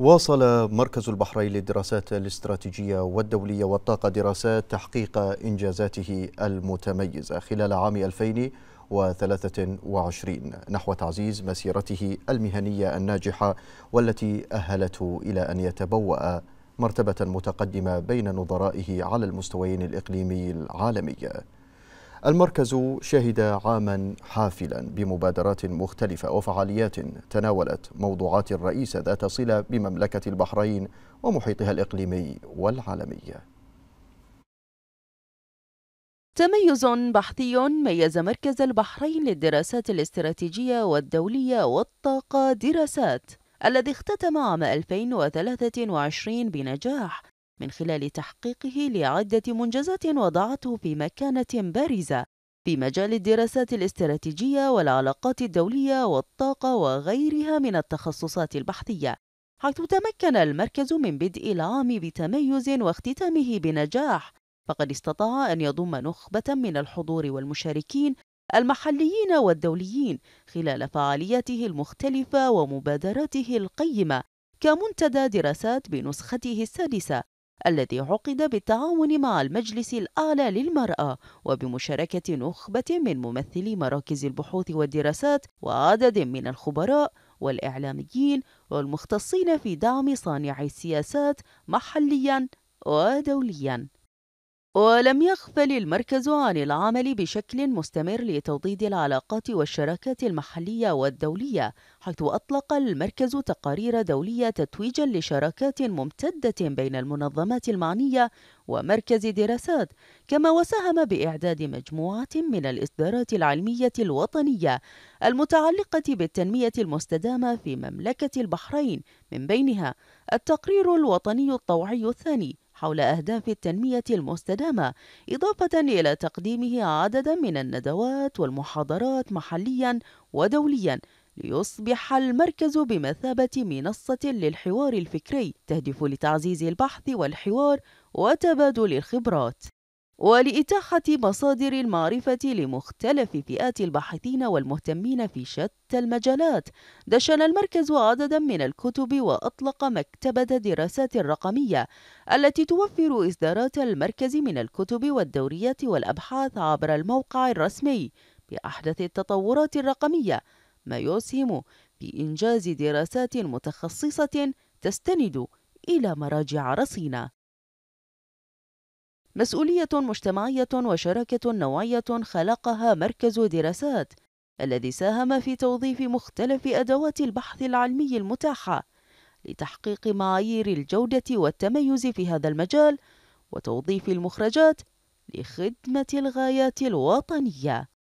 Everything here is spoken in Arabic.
واصل مركز البحرين للدراسات الاستراتيجية والدولية والطاقة دراسات تحقيق إنجازاته المتميزة خلال عام 2023 نحو تعزيز مسيرته المهنية الناجحة والتي أهلته إلى أن يتبوأ مرتبة متقدمة بين نظرائه على المستويين الإقليمي العالمي المركز شهد عاما حافلا بمبادرات مختلفة وفعاليات تناولت موضوعات رئيسة ذات صلة بمملكة البحرين ومحيطها الإقليمي والعالمي تميز بحثي ميز مركز البحرين للدراسات الاستراتيجية والدولية والطاقة دراسات الذي اختتم عام 2023 بنجاح من خلال تحقيقه لعدة منجزات وضعته في مكانة بارزة في مجال الدراسات الاستراتيجية والعلاقات الدولية والطاقة وغيرها من التخصصات البحثية حيث تمكن المركز من بدء العام بتميز واختتامه بنجاح فقد استطاع أن يضم نخبة من الحضور والمشاركين المحليين والدوليين خلال فعالياته المختلفة ومبادراته القيمة كمنتدى دراسات بنسخته السادسة الذي عقد بالتعاون مع المجلس الأعلى للمرأة وبمشاركة نخبة من ممثلي مراكز البحوث والدراسات وعدد من الخبراء والإعلاميين والمختصين في دعم صانعي السياسات محلياً ودولياً ولم يغفل المركز عن العمل بشكل مستمر لتوطيد العلاقات والشراكات المحلية والدولية حيث أطلق المركز تقارير دولية تتويجا لشراكات ممتدة بين المنظمات المعنية ومركز دراسات كما وساهم بإعداد مجموعة من الإصدارات العلمية الوطنية المتعلقة بالتنمية المستدامة في مملكة البحرين من بينها التقرير الوطني الطوعي الثاني حول أهداف التنمية المستدامة إضافة إلى تقديمه عددا من الندوات والمحاضرات محليا ودوليا ليصبح المركز بمثابة منصة للحوار الفكري تهدف لتعزيز البحث والحوار وتبادل الخبرات ولإتاحة مصادر المعرفة لمختلف فئات الباحثين والمهتمين في شتى المجالات دشن المركز عددا من الكتب وأطلق مكتبة دراسات الرقمية التي توفر إصدارات المركز من الكتب والدوريات والأبحاث عبر الموقع الرسمي بأحدث التطورات الرقمية ما يسهم في إنجاز دراسات متخصصة تستند إلى مراجع رصينة مسؤولية مجتمعية وشراكة نوعية خلقها مركز دراسات الذي ساهم في توظيف مختلف أدوات البحث العلمي المتاحة لتحقيق معايير الجودة والتميز في هذا المجال وتوظيف المخرجات لخدمة الغايات الوطنية